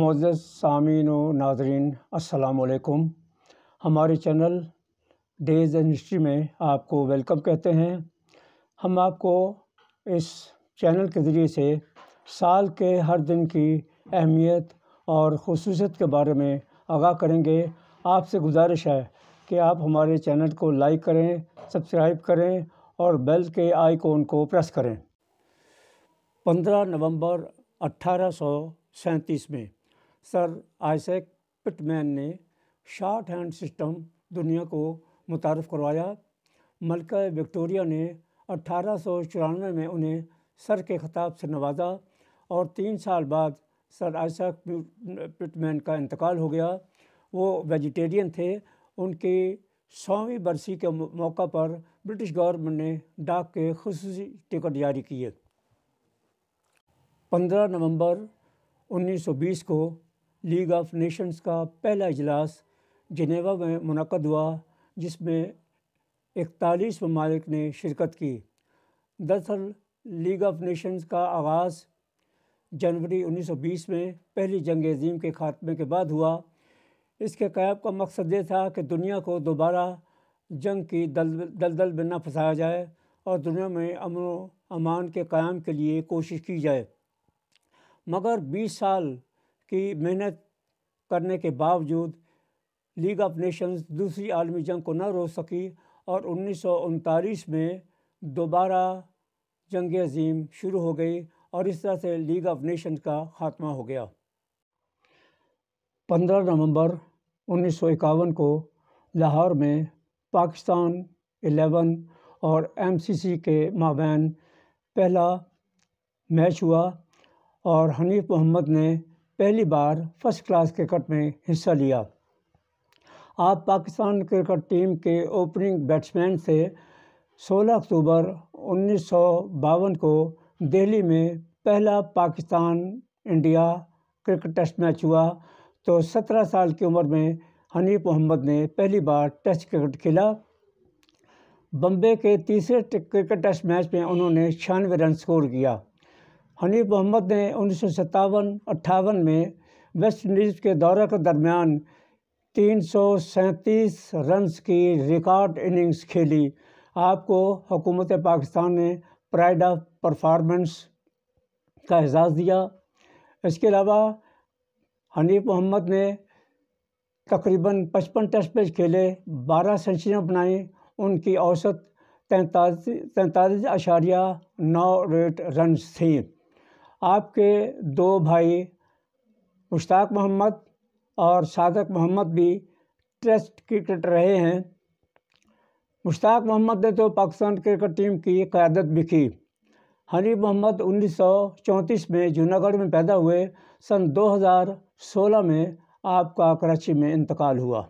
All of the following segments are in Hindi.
मोज़ सामीन व नाजरीन असलकुम हमारे चैनल डेज एंड हिस्ट्री में आपको वेलकम कहते हैं हम आपको इस चैनल के ज़रिए से साल के हर दिन की अहमियत और खसूसियत के बारे में आगाह करेंगे आपसे गुजारिश है कि आप हमारे चैनल को लाइक करें सब्सक्राइब करें और बेल के आइकॉन को प्रेस करें 15 नवंबर अट्ठारह सौ सैंतीस में सर आइसैक पिटमैन ने शार्ट हैंड सिस्टम दुनिया को मुतारफ़ करवाया मलका विक्टोरिया ने अट्ठारह में उन्हें सर के ख़ताब से नवाजा और तीन साल बाद सर आइसैक पिटमैन का इंतकाल हो गया वो वेजिटेरियन थे उनकी सौवीं बरसी के मौका पर ब्रिटिश गवर्नमेंट ने डाक के खसूस टिकट जारी किए 15 नवंबर 1920 को लीग ऑफ नेशंस का पहला इजलास जनेवा में मुनद हुआ जिसमें इकतालीस ममालिक ने शिरकत की दरअसल लीग ऑफ नेशंस का आगाज़ जनवरी 1920 में पहली जंग अजीम के खात्मे के बाद हुआ इसके कैब का मकसद ये था कि दुनिया को दोबारा जंग की दलदल दल, दल में न फंसाया जाए और दुनिया में अमन अमान के क़्याम के लिए कोशिश की जाए मगर 20 साल की मेहनत करने के बावजूद लीग ऑफ नेशंस दूसरी आलमी जंग को न रोक सकी और उन्नीस में दोबारा जंग अजीम शुरू हो गई और इस तरह से लीग ऑफ नेशन का खात्मा हो गया 15 नवंबर उन्नीस को लाहौर में पाकिस्तान 11 और एमसीसी के माबैन पहला मैच हुआ और हनीफ मोहम्मद ने पहली बार फर्स्ट क्लास क्रिकेट में हिस्सा लिया आप पाकिस्तान क्रिकेट टीम के ओपनिंग बैट्समैन से 16 अक्टूबर उन्नीस को दिल्ली में पहला Pakistan India cricket test match हुआ तो 17 साल की उम्र में हनीफ मोहम्मद ने पहली बार टेस्ट क्रिकेट खेला बम्बे के तीसरे क्रिकेट टेस्ट मैच में उन्होंने छियानवे रन स्कोर किया हनीफ मोहम्मद ने उन्नीस सौ सत्तावन अट्ठावन में वेस्ट इंडीज़ के दौरे के दरमियान तीन सौ सैंतीस रन्स की रिकॉर्ड इनिंग्स खेली आपको हुकूमत पाकिस्तान ने प्राइड ऑफ परफॉर्मेंस का एजाज़ दिया इसके अलावा हनीफ मोहम्मद ने तकरीबन पचपन टेस्ट मैच खेले बारह सेंचुरियाँ बनाई उनकी औसत तैंतालीस तैंतालीस अशारिया नौ रेट रन थी आपके दो भाई मुश्ताक मोहम्मद और सादक मोहम्मद भी टेस्ट क्रिकेट रहे हैं मुश्ताक मोहम्मद ने तो पाकिस्तान क्रिकेट टीम की क़्यादत भी की हनी मोहम्मद 1934 में जूनागढ़ में पैदा हुए सन 2016 में आपका कराची में इंतकाल हुआ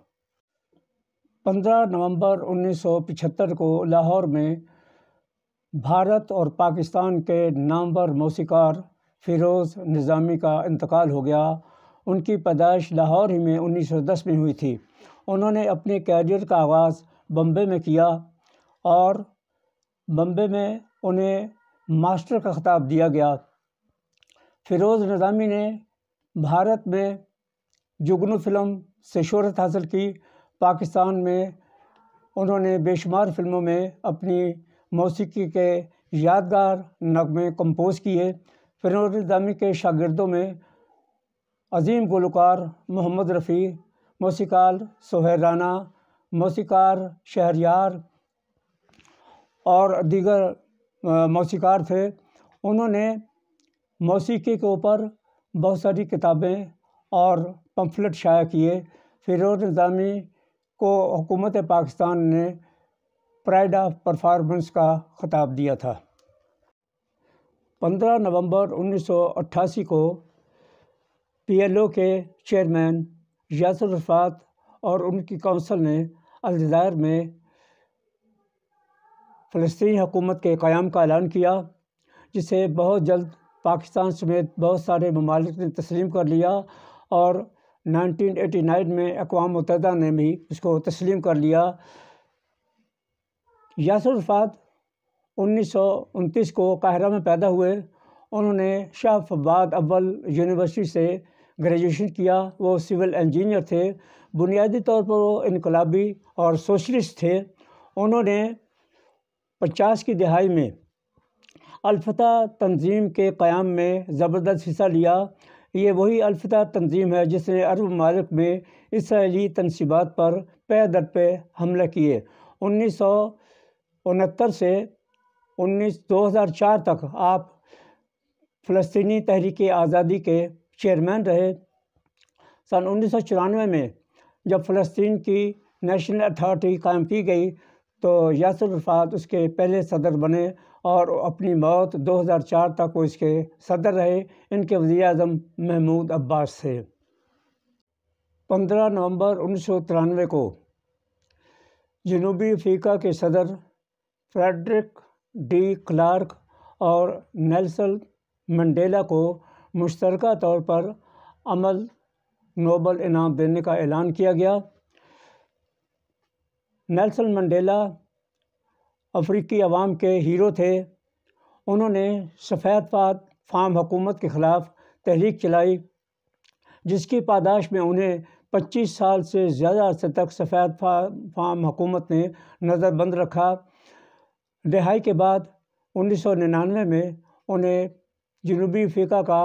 15 नवंबर 1975 को लाहौर में भारत और पाकिस्तान के नामवर मौसीकार फ़िरोज़ निज़ामी का इंतकाल हो गया उनकी पैदाइश लाहौर ही में 1910 में हुई थी उन्होंने अपने कैरियर का आगाज़ बम्बे में किया और बम्बे में उन्हें मास्टर का खिताब दिया गया फ़िरोज़ निज़ामी ने भारत में जुगनू फिल्म से शहरत हासिल की पाकिस्तान में उन्होंने बेशुमार फिल्मों में अपनी मौसीकी के यादगार नगमे कंपोज़ किए फ़िरदमी के शागिदों में अजीम गुलकार मोहम्मद रफ़ी मौसीकार सोहर राना मौसीकार शहरियार और दीगर मौसीकार थे उन्होंने मौसीकी के ऊपर बहुत सारी किताबें और पम्फलेट शाया किए फिरोज निज़ामी को हुकूमत पाकिस्तान ने प्राइड ऑफ परफॉर्मेंस का ख़िताब दिया था 15 नवंबर 1988 को पीएलओ के चेयरमैन यासर रफात और उनकी कौंसल ने अलजायर में फ़लस्तीनी हुकूमत के क़्याम का ऐलान किया जिसे बहुत जल्द पाकिस्तान समेत बहुत सारे ममालिक ने तस्लीम कर लिया और 1989 में अकवा मुतदा ने भी इसको तस्लीम कर लिया यासर रफात उन्नीस को काहरा में पैदा हुए उन्होंने शाह फवाद अव्वल यूनिवर्सिटी से ग्रेजुएशन किया वो सिविल इंजीनियर थे बुनियादी तौर पर वो इनकलाबी और सोशलिस्ट थे उन्होंने पचास की दहाई में अलफता तंजीम के क़्याम में ज़बरदस्त हिस्सा लिया ये वही अलफता तंजीम है जिसने अरब ममालिक में इसराइली तनसीबात पर पे दर पे हमला किए उन्नीस सौ उनहत्तर से उन्नीस 2004 तक आप फ़लस्तनी तहरीक आज़ादी के चेयरमैन रहे सन उन्नीस में जब फ़लस्तीन की नेशनल अथॉरिटी कायम की गई तो यासर रफात उसके पहले सदर बने और अपनी मौत 2004 तक वो इसके सदर रहे इनके वजी अजम महमूद अब्बास थे 15 नवंबर उन्नीस को जनूबी अफ्रीका के सदर फ्रेडरिक डी क्लार्क और नेल्सन मंडेला को मुश्तर तौर पर अमल नोबल इनाम देने का ऐलान किया गया नेल्सन मंडेला अफ्रीकी आवाम के हीरो थे उन्होंने सफ़ेद फार्म हुकूमत के ख़िलाफ़ तहरीक चलाई जिसकी पादाश में उन्हें 25 साल से ज़्यादा अरसे तक सफ़ेद फार्म हुकूमत ने नज़रबंद रखा रिहाई के बाद 1999 में उन्हें जनूबी अफ्रीका का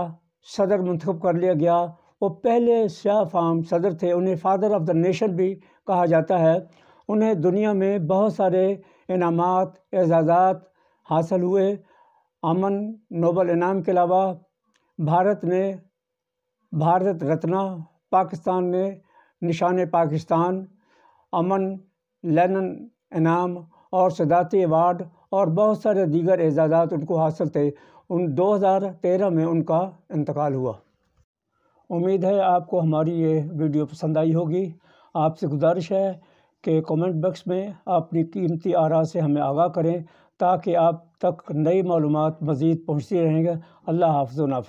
सदर मंतखब कर लिया गया वो पहले शाह फाम सदर थे उन्हें फादर ऑफ द नेशन भी कहा जाता है उन्हें दुनिया में बहुत सारे इनाम एजाज़ात हासिल हुए अमन नोबल इनाम के अलावा भारत ने भारत रत्ना पाकिस्तान ने निशान पाकिस्तान अमन लेनन इनाम और सदारती अवार्ड और बहुत सारे दीगर एजाज़ात उनको हासिल थे उन 2013 में उनका इंतकाल हुआ उम्मीद है आपको हमारी ये वीडियो पसंद आई होगी आपसे गुजारिश है कि कमेंट बॉक्स में अपनी कीमती आरा से हमें आगाह करें ताकि आप तक नई मालूम मज़ीद पहुँचती रहेंगे अल्लाह हाफ़ नाफ़